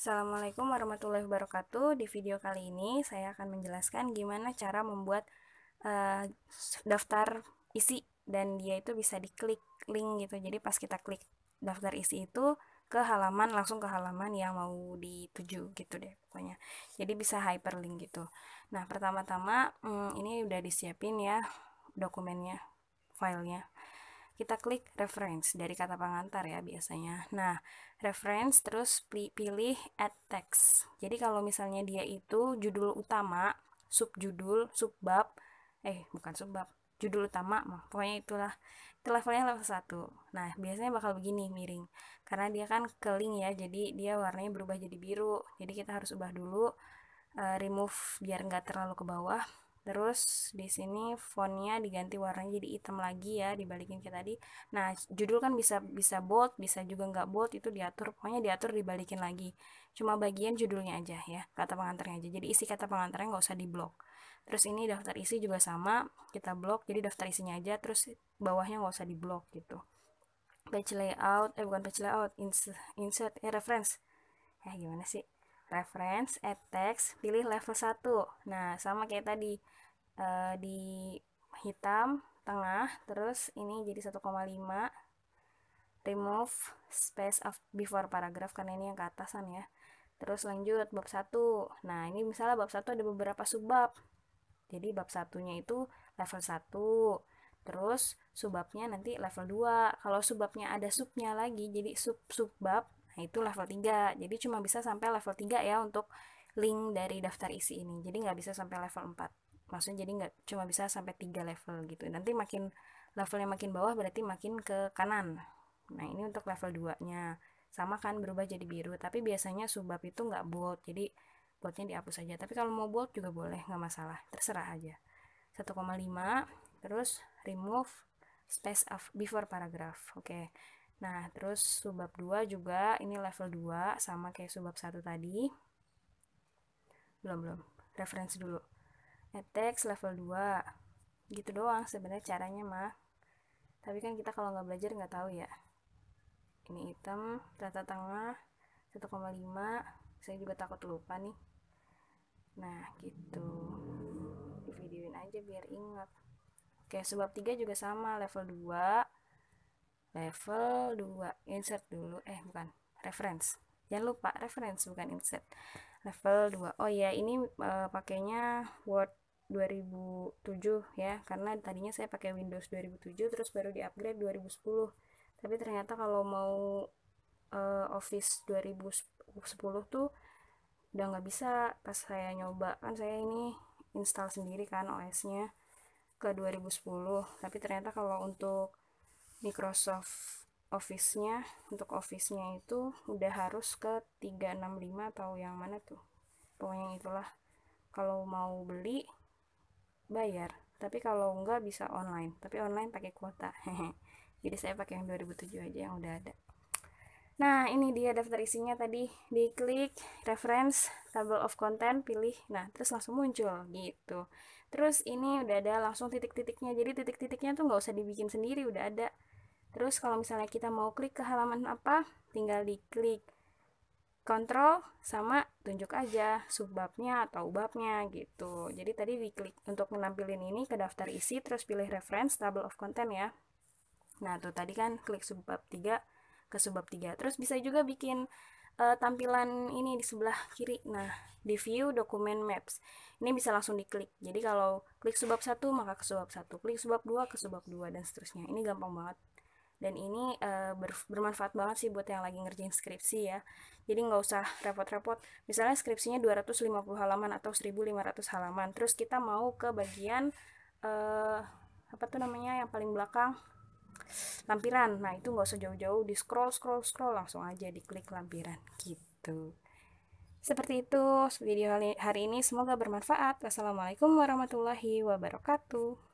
Assalamualaikum warahmatullahi wabarakatuh. Di video kali ini saya akan menjelaskan gimana cara membuat uh, daftar isi dan dia itu bisa diklik link gitu. Jadi pas kita klik daftar isi itu ke halaman langsung ke halaman yang mau dituju gitu deh pokoknya. Jadi bisa hyperlink gitu. Nah, pertama-tama hmm, ini udah disiapin ya dokumennya, filenya kita klik reference dari kata pengantar ya biasanya. Nah, reference terus pilih add text. Jadi kalau misalnya dia itu judul utama, subjudul, subbab, eh bukan subbab, judul utama, pokoknya itulah. Itu levelnya level satu Nah, biasanya bakal begini miring. Karena dia kan keling ya, jadi dia warnanya berubah jadi biru. Jadi kita harus ubah dulu eh, remove biar nggak terlalu ke bawah Terus di sini fontnya diganti warnanya jadi hitam lagi ya, dibalikin kayak tadi. Nah, judul kan bisa bisa bold, bisa juga nggak bold, itu diatur, pokoknya diatur dibalikin lagi. Cuma bagian judulnya aja ya, kata pengantarnya aja. Jadi isi kata pengantarnya nggak usah diblok. Terus ini daftar isi juga sama, kita blok, jadi daftar isinya aja, terus bawahnya nggak usah diblok gitu. Page layout, eh bukan page layout, insert, insert eh, reference. Ya eh, gimana sih? reference, add text, pilih level 1. Nah, sama kayak tadi e, di hitam tengah, terus ini jadi 1,5 remove space of before paragraph karena ini yang ke atasan ya. Terus lanjut bab 1. Nah, ini misalnya bab 1 ada beberapa subbab. Jadi bab satunya itu level 1. Terus subbabnya nanti level 2. Kalau subbabnya ada subnya lagi, jadi sub subbab Nah, itu level 3. Jadi cuma bisa sampai level 3 ya untuk link dari daftar isi ini. Jadi nggak bisa sampai level 4. Maksudnya jadi nggak cuma bisa sampai 3 level gitu. Nanti makin levelnya makin bawah berarti makin ke kanan. Nah, ini untuk level 2-nya. Sama kan berubah jadi biru, tapi biasanya subbab itu nggak bold. Jadi boldnya dihapus aja. Tapi kalau mau bold juga boleh, nggak masalah. Terserah aja. 1,5 terus remove space of before paragraph. Oke. Okay. Nah, terus subbab 2 juga ini level 2 sama kayak subbab 1 tadi. Belum, belum. Referensi dulu. Etex level 2. Gitu doang sebenarnya caranya mah. Tapi kan kita kalau nggak belajar nggak tahu ya. Ini item, rata tengah 1,5. Saya juga takut lupa nih. Nah, gitu. Di videoin aja biar ingat. Oke, subbab 3 juga sama level 2 level 2 insert dulu eh bukan reference jangan lupa reference bukan insert level 2 oh ya ini e, pakainya Word 2007 ya karena tadinya saya pakai Windows 2007 terus baru di upgrade 2010 tapi ternyata kalau mau e, Office 2010 tuh udah nggak bisa pas saya nyoba kan saya ini install sendiri kan OS-nya ke 2010 tapi ternyata kalau untuk Microsoft Office-nya untuk Office-nya itu udah harus ke 365 atau yang mana tuh pokoknya itulah kalau mau beli bayar tapi kalau enggak bisa online tapi online pakai kuota jadi saya pakai yang 2007 aja yang udah ada Nah, ini dia daftar isinya tadi. Diklik reference table of content, pilih. Nah, terus langsung muncul gitu. Terus ini udah ada langsung titik-titiknya. Jadi titik-titiknya tuh nggak usah dibikin sendiri, udah ada. Terus kalau misalnya kita mau klik ke halaman apa, tinggal diklik kontrol sama tunjuk aja subbabnya atau babnya gitu. Jadi tadi diklik untuk menampilkan ini ke daftar isi terus pilih reference table of content ya. Nah, tuh tadi kan klik subbab 3 ke subbab 3. Terus bisa juga bikin uh, tampilan ini di sebelah kiri. Nah, di view dokumen maps. Ini bisa langsung diklik. Jadi kalau klik subbab satu maka ke subbab satu, klik subbab dua ke subbab dua dan seterusnya. Ini gampang banget dan ini uh, eh, ber bermanfaat banget sih buat yang lagi ngerjain skripsi ya jadi nggak usah repot-repot misalnya skripsinya 250 halaman atau 1500 halaman terus kita mau ke bagian uh, apa tuh namanya yang paling belakang lampiran nah itu nggak usah jauh-jauh di scroll scroll scroll langsung aja di klik lampiran gitu seperti itu video hari ini semoga bermanfaat wassalamualaikum warahmatullahi wabarakatuh